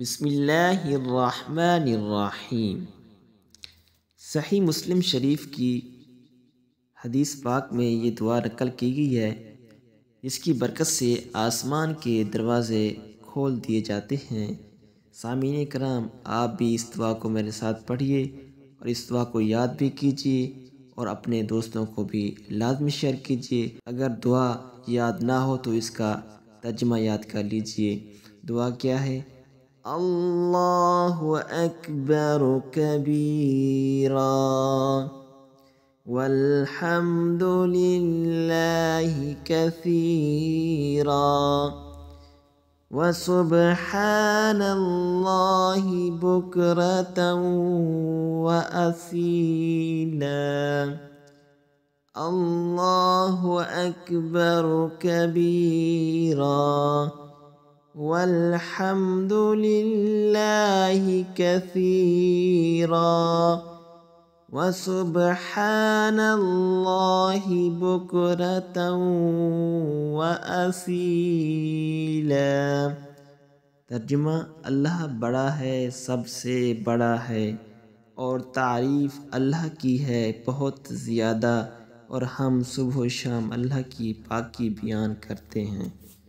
بسم اللہ الرحمن الرحیم صحیح مسلم شریف کی حدیث پاک میں یہ دعا رکل کی گئی ہے اس کی برکت سے آسمان کے دروازے کھول دیے جاتے ہیں سامعین کرام آپ بھی اس دعا کو میرے ساتھ پڑھیے اور اس دعا کو یاد بھی کیجیے اور اپنے دوستوں کو بھی لازمی شیئر کیجیے اگر دعا یاد نہ ہو تو اس کا ترجمہ یاد کر لیجیے دعا کیا ہے الله اكبر كبيرا والحمد لله كثيرا وسبحان الله بكره واصيلا الله اكبر كبيرا والحمد لله كثيرا وسبحان الله بكرة وأصيلا ترجمہ اللہ بڑا ہے سب سے بڑا ہے اور تعریف اللہ کی ہے بہت زیادہ اور ہم صبح و شام اللہ کی پاکی بیان کرتے ہیں